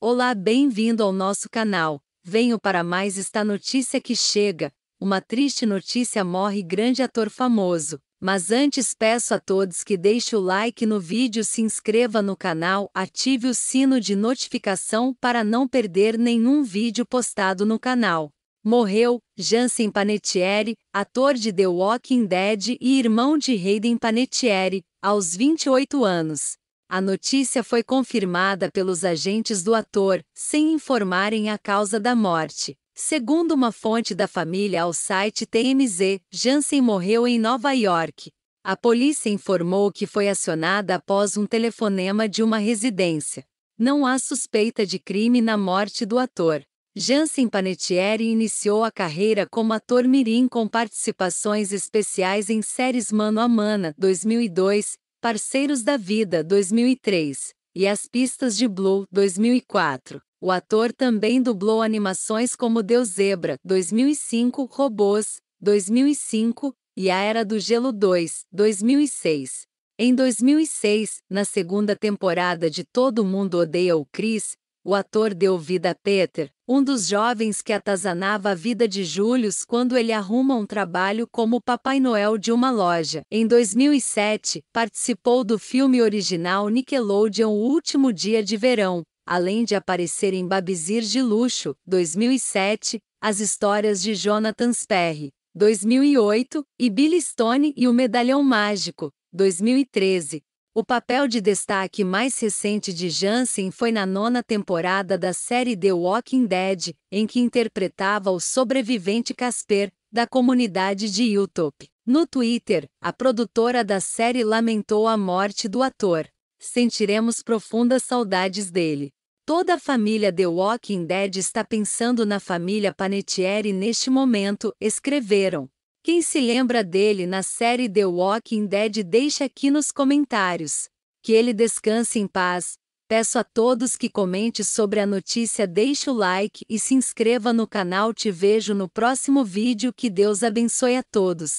Olá, bem-vindo ao nosso canal. Venho para mais esta notícia que chega. Uma triste notícia morre grande ator famoso. Mas antes peço a todos que deixe o like no vídeo, se inscreva no canal, ative o sino de notificação para não perder nenhum vídeo postado no canal. Morreu Jansen Panettiere, ator de The Walking Dead e irmão de Hayden Panettiere, aos 28 anos. A notícia foi confirmada pelos agentes do ator, sem informarem a causa da morte. Segundo uma fonte da família ao site TMZ, Jansen morreu em Nova York. A polícia informou que foi acionada após um telefonema de uma residência. Não há suspeita de crime na morte do ator. Jansen Panettiere iniciou a carreira como ator mirim com participações especiais em séries Mano a Mana, 2002, Parceiros da Vida 2003 e As Pistas de Blue 2004. O ator também dublou animações como Deus Zebra 2005, Robôs 2005 e A Era do Gelo 2 2006. Em 2006, na segunda temporada de Todo Mundo Odeia o Chris, o ator deu vida a Peter, um dos jovens que atazanava a vida de Julius quando ele arruma um trabalho como Papai Noel de uma loja. Em 2007, participou do filme original Nickelodeon O Último Dia de Verão. Além de aparecer em Babizir de Luxo, 2007, as histórias de Jonathan Sperry, 2008, e Billy Stone e o Medalhão Mágico, 2013, o papel de destaque mais recente de Jansen foi na nona temporada da série The Walking Dead, em que interpretava o sobrevivente Casper, da comunidade de Utop. No Twitter, a produtora da série lamentou a morte do ator. Sentiremos profundas saudades dele. Toda a família The Walking Dead está pensando na família Panettiere neste momento, escreveram. Quem se lembra dele na série The Walking Dead deixa aqui nos comentários. Que ele descanse em paz. Peço a todos que comente sobre a notícia, deixe o like e se inscreva no canal. Te vejo no próximo vídeo. Que Deus abençoe a todos.